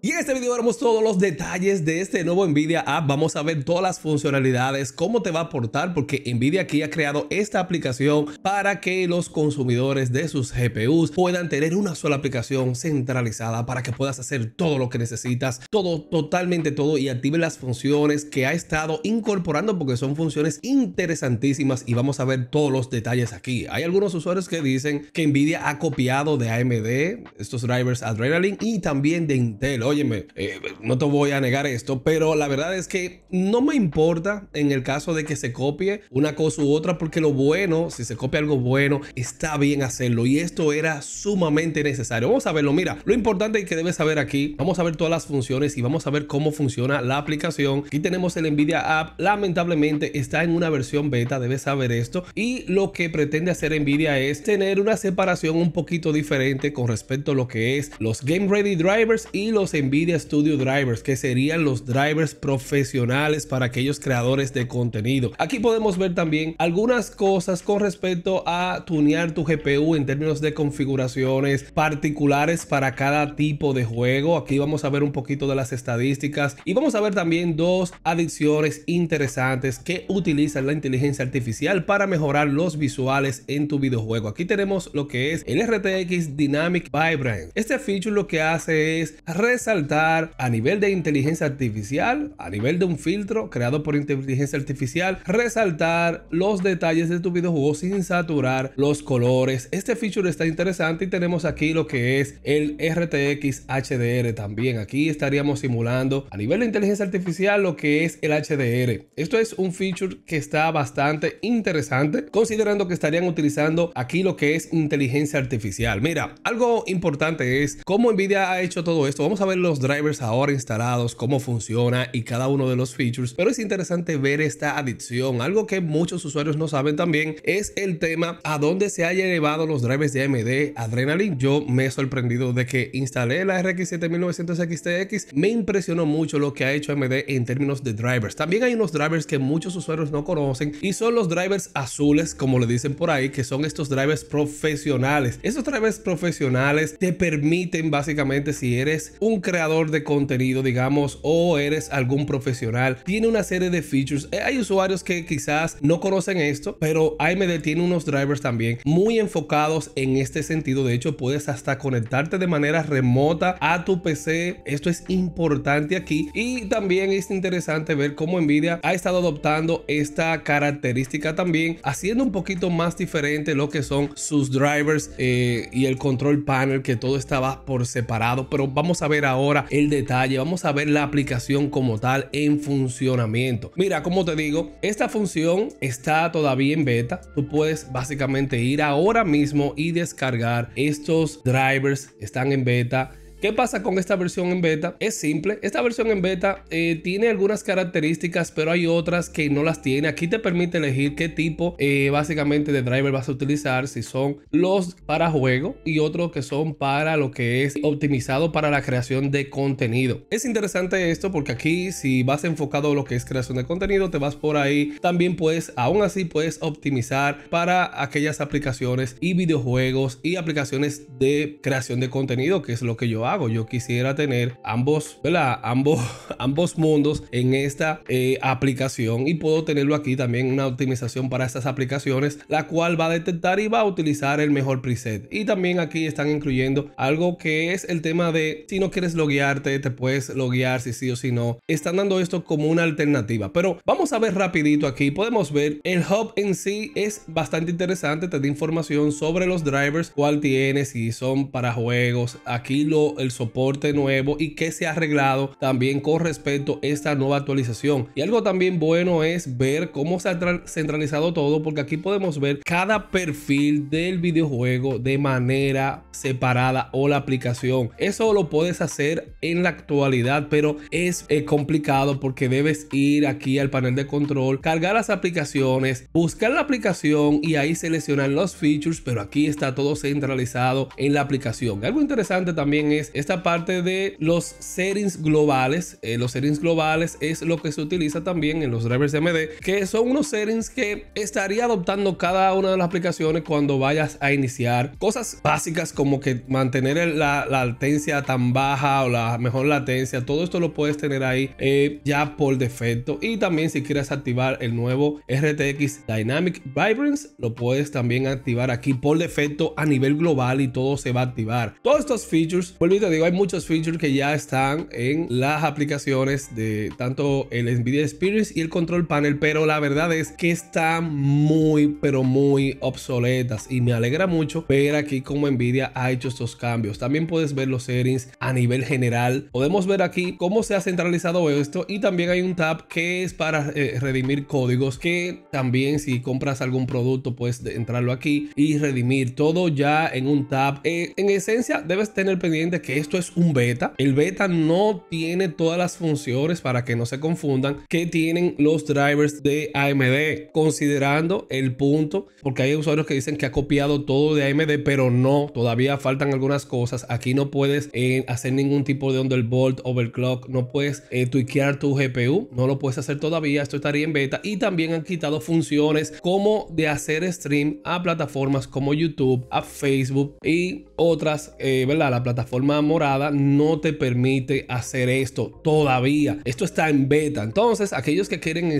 Y en este video veremos todos los detalles de este nuevo NVIDIA App, vamos a ver todas las funcionalidades, cómo te va a aportar, porque NVIDIA aquí ha creado esta aplicación para que los consumidores de sus GPUs puedan tener una sola aplicación centralizada para que puedas hacer todo lo que necesitas, todo, totalmente todo, y active las funciones que ha estado incorporando, porque son funciones interesantísimas y vamos a ver todos los detalles aquí. Hay algunos usuarios que dicen que NVIDIA ha copiado de AMD estos drivers Adrenaline y también de Intel óyeme, eh, no te voy a negar esto, pero la verdad es que no me importa en el caso de que se copie una cosa u otra, porque lo bueno, si se copia algo bueno, está bien hacerlo. Y esto era sumamente necesario. Vamos a verlo, mira, lo importante que debes saber aquí, vamos a ver todas las funciones y vamos a ver cómo funciona la aplicación. Aquí tenemos el Nvidia App, lamentablemente está en una versión beta, debes saber esto. Y lo que pretende hacer Nvidia es tener una separación un poquito diferente con respecto a lo que es los Game Ready Drivers y los NVIDIA Studio Drivers, que serían los drivers profesionales para aquellos creadores de contenido. Aquí podemos ver también algunas cosas con respecto a tunear tu GPU en términos de configuraciones particulares para cada tipo de juego. Aquí vamos a ver un poquito de las estadísticas y vamos a ver también dos adicciones interesantes que utilizan la inteligencia artificial para mejorar los visuales en tu videojuego. Aquí tenemos lo que es el RTX Dynamic Vibrant. Este feature lo que hace es resaltar resaltar a nivel de inteligencia artificial, a nivel de un filtro creado por inteligencia artificial, resaltar los detalles de tu videojuego sin saturar los colores. Este feature está interesante y tenemos aquí lo que es el RTX HDR también. Aquí estaríamos simulando a nivel de inteligencia artificial lo que es el HDR. Esto es un feature que está bastante interesante considerando que estarían utilizando aquí lo que es inteligencia artificial. Mira, algo importante es cómo Nvidia ha hecho todo esto. Vamos a ver los drivers ahora instalados, cómo funciona y cada uno de los features, pero es interesante ver esta adicción. Algo que muchos usuarios no saben también es el tema a dónde se haya elevado los drivers de AMD Adrenaline. Yo me he sorprendido de que instalé la RX 7900 XTX. Me impresionó mucho lo que ha hecho AMD en términos de drivers. También hay unos drivers que muchos usuarios no conocen y son los drivers azules, como le dicen por ahí, que son estos drivers profesionales. Esos drivers profesionales te permiten básicamente si eres un creador de contenido, digamos, o eres algún profesional, tiene una serie de features. Eh, hay usuarios que quizás no conocen esto, pero AMD tiene unos drivers también muy enfocados en este sentido. De hecho, puedes hasta conectarte de manera remota a tu PC. Esto es importante aquí. Y también es interesante ver cómo Nvidia ha estado adoptando esta característica también, haciendo un poquito más diferente lo que son sus drivers eh, y el control panel, que todo estaba por separado. Pero vamos a ver ahora ahora el detalle, vamos a ver la aplicación como tal en funcionamiento. Mira, como te digo, esta función está todavía en beta. Tú puedes básicamente ir ahora mismo y descargar estos drivers, están en beta ¿Qué pasa con esta versión en beta? Es simple, esta versión en beta eh, tiene algunas características, pero hay otras que no las tiene. Aquí te permite elegir qué tipo eh, básicamente de driver vas a utilizar, si son los para juego y otros que son para lo que es optimizado para la creación de contenido. Es interesante esto porque aquí si vas enfocado lo que es creación de contenido, te vas por ahí. También puedes, aún así puedes optimizar para aquellas aplicaciones y videojuegos y aplicaciones de creación de contenido, que es lo que yo hago hago. Yo quisiera tener ambos, ¿verdad? Ambos, ambos mundos en esta eh, aplicación y puedo tenerlo aquí también una optimización para estas aplicaciones, la cual va a detectar y va a utilizar el mejor preset. Y también aquí están incluyendo algo que es el tema de si no quieres loguearte, te puedes loguear si sí o si no. Están dando esto como una alternativa, pero vamos a ver rapidito aquí. Podemos ver el hub en sí es bastante interesante, te da información sobre los drivers, cuál tienes si son para juegos. Aquí lo el soporte nuevo y que se ha arreglado también con respecto a esta nueva actualización. Y algo también bueno es ver cómo se ha centralizado todo, porque aquí podemos ver cada perfil del videojuego de manera separada o la aplicación. Eso lo puedes hacer en la actualidad, pero es eh, complicado porque debes ir aquí al panel de control, cargar las aplicaciones, buscar la aplicación y ahí seleccionar los features, pero aquí está todo centralizado en la aplicación. Algo interesante también es esta parte de los settings globales. Eh, los settings globales es lo que se utiliza también en los drivers MD, que son unos settings que estaría adoptando cada una de las aplicaciones cuando vayas a iniciar. Cosas básicas como que mantener la, latencia tan baja o la mejor latencia, todo esto lo puedes tener ahí eh, ya por defecto. Y también si quieres activar el nuevo RTX Dynamic Vibrance, lo puedes también activar aquí por defecto a nivel global y todo se va a activar. Todos estos features, vuelvo te digo, hay muchos features que ya están en las aplicaciones de tanto el Nvidia Experience y el Control Panel, pero la verdad es que están muy, pero muy obsoletas y me alegra mucho ver aquí cómo Nvidia ha hecho estos cambios. También puedes ver los settings a nivel general. Podemos ver aquí cómo se ha centralizado esto y también hay un tab que es para eh, redimir códigos que también si compras algún producto puedes entrarlo aquí y redimir todo ya en un tab. Eh, en esencia debes tener pendiente que que esto es un beta. El beta no tiene todas las funciones para que no se confundan que tienen los drivers de AMD, considerando el punto, porque hay usuarios que dicen que ha copiado todo de AMD, pero no, todavía faltan algunas cosas. Aquí no puedes eh, hacer ningún tipo de undervolt, overclock, no puedes eh, tweakear tu GPU, no lo puedes hacer todavía, esto estaría en beta y también han quitado funciones como de hacer stream a plataformas como YouTube, a Facebook y otras, eh, ¿verdad? La plataforma morada no te permite hacer esto todavía. Esto está en beta. Entonces, aquellos que quieren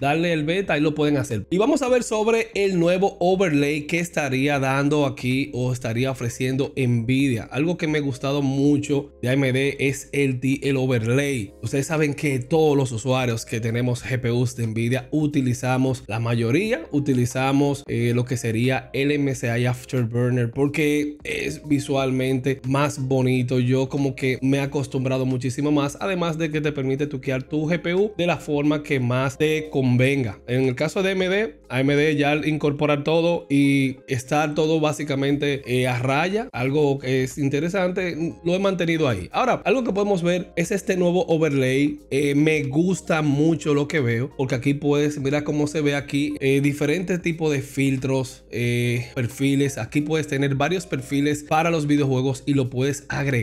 darle el beta, ahí lo pueden hacer. Y vamos a ver sobre el nuevo overlay que estaría dando aquí o estaría ofreciendo Nvidia. Algo que me ha gustado mucho de AMD es el, el overlay. Ustedes saben que todos los usuarios que tenemos GPUs de Nvidia utilizamos, la mayoría utilizamos eh, lo que sería el MSI Afterburner porque es visualmente más bonito yo como que me he acostumbrado muchísimo más, además de que te permite tuquear tu GPU de la forma que más te convenga. En el caso de AMD, AMD ya incorporar todo y estar todo básicamente eh, a raya, algo que es interesante, lo he mantenido ahí. Ahora, algo que podemos ver es este nuevo overlay. Eh, me gusta mucho lo que veo, porque aquí puedes, mira cómo se ve aquí, eh, diferentes tipos de filtros, perfiles. Aquí puedes tener varios perfiles para los videojuegos y lo puedes agregar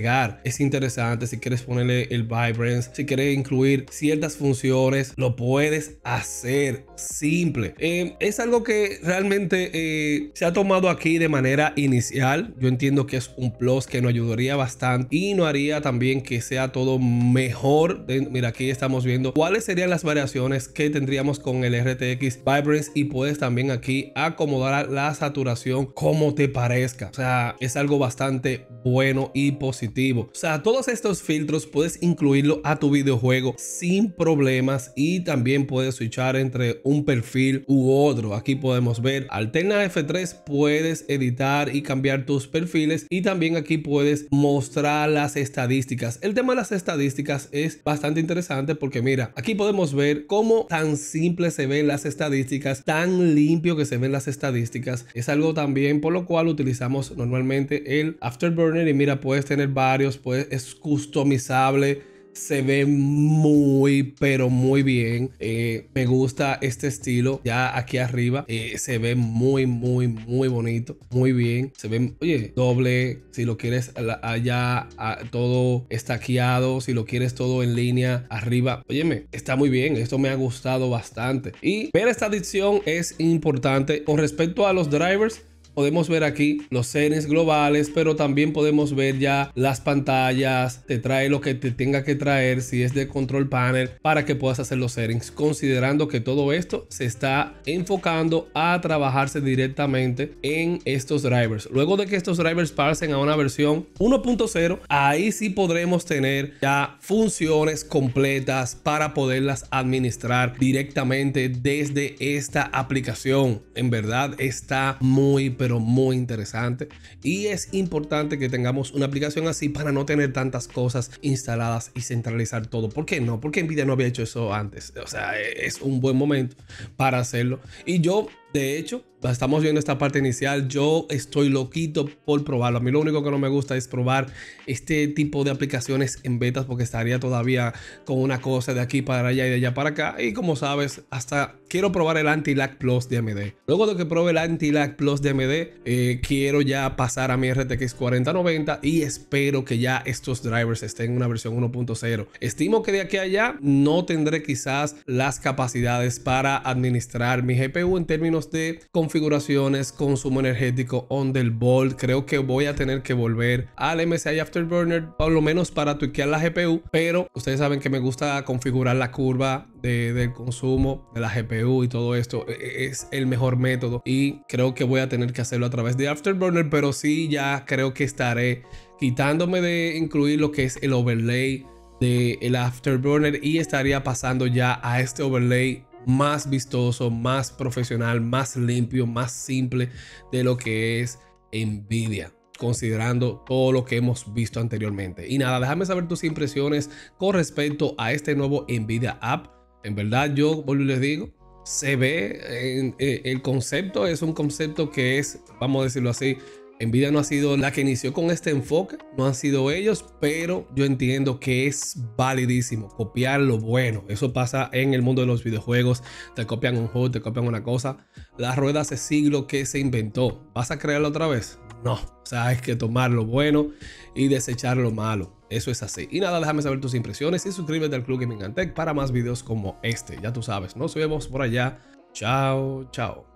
es interesante, si quieres ponerle el vibrance, si quieres incluir ciertas funciones, lo puedes hacer simple. Em, es algo que realmente eh, se ha tomado aquí de manera inicial. Yo entiendo que es un plus que nos ayudaría bastante y no haría también que sea todo mejor. Mira, aquí estamos viendo cuáles serían las variaciones que tendríamos con el RTX Vibrance y puedes también aquí acomodar la saturación como te parezca. O sea, es algo bastante bueno y o sea, todos estos filtros puedes incluirlo a tu videojuego sin problemas y también puedes switchar entre un perfil u otro. Aquí podemos ver Alterna F3 puedes editar y cambiar tus perfiles y también aquí puedes mostrar las estadísticas. El tema de las estadísticas es bastante interesante porque mira, aquí podemos ver cómo tan simple se ven las estadísticas, tan limpio que se ven las estadísticas. Es algo también por lo cual utilizamos normalmente el Afterburner y mira, puedes tener varios, pues es customizable se ve muy pero muy bien eh, me gusta este estilo ya aquí arriba eh, se ve muy muy muy bonito muy bien se ve oye doble si lo quieres allá todo estaqueado si lo quieres todo en línea arriba óyeme está muy bien esto me ha gustado bastante y ver esta adición es importante con respecto a los drivers podemos ver aquí los settings globales, pero también podemos ver ya las pantallas, te trae lo que te tenga que traer, si es de control panel, para que puedas hacer los settings, considerando que todo esto se está enfocando a trabajarse directamente en estos drivers. Luego de que estos drivers pasen a una versión 1.0, ahí sí podremos tener ya funciones completas para poderlas administrar directamente desde esta aplicación. En verdad está muy pero muy interesante. Y es importante que tengamos una aplicación así para no tener tantas cosas instaladas y centralizar todo. ¿Por qué no? Porque Nvidia no había hecho eso antes. O sea, e-, es un buen momento para hacerlo. Y yo de hecho, estamos viendo esta parte inicial. Yo estoy loquito por probarlo. A mí lo único que no me gusta es probar este tipo de aplicaciones en betas porque estaría todavía con una cosa de aquí para allá y de allá para acá. Y como sabes, hasta quiero probar el Anti-Lag Plus de AMD. Luego de que pruebe el Anti-Lag Plus de AMD, eh, quiero ya pasar a mi RTX 4090 y espero que ya estos drivers estén en una versión 1.0. Estimo que de aquí a allá no tendré quizás las capacidades para administrar mi GPU en términos de configuraciones, consumo energético, on the volt Creo que voy a tener que volver al MSI Afterburner, por lo menos para tuiquear la GPU, pero ustedes saben que me gusta configurar la curva de, del consumo de la GPU y todo esto. E, e, es el mejor método y creo que voy a tener que hacerlo a través de Afterburner, pero sí ya creo que estaré quitándome de incluir lo que es el overlay del Afterburner y estaría pasando ya a este overlay más vistoso, más profesional, más limpio, más simple de lo que es Nvidia considerando todo lo que hemos visto anteriormente. Y nada, déjame saber tus impresiones con respecto a este nuevo Nvidia App. En verdad, yo les digo, se ve, en, eh, el concepto es un concepto que es, vamos a decirlo así, Envidia no ha sido la que inició con este enfoque, no han sido ellos, pero yo entiendo que es validísimo copiar lo bueno. Eso pasa en el mundo de los videojuegos, te copian un juego, te copian una cosa. La rueda hace siglo que se inventó. ¿Vas a crearla otra vez? No, o sea, hay que tomar lo bueno y desechar lo malo. Eso es así. Y nada, déjame saber tus impresiones y suscríbete al Club Gaming Antec para más videos como este. Ya tú sabes, nos vemos por allá. Chao, chao.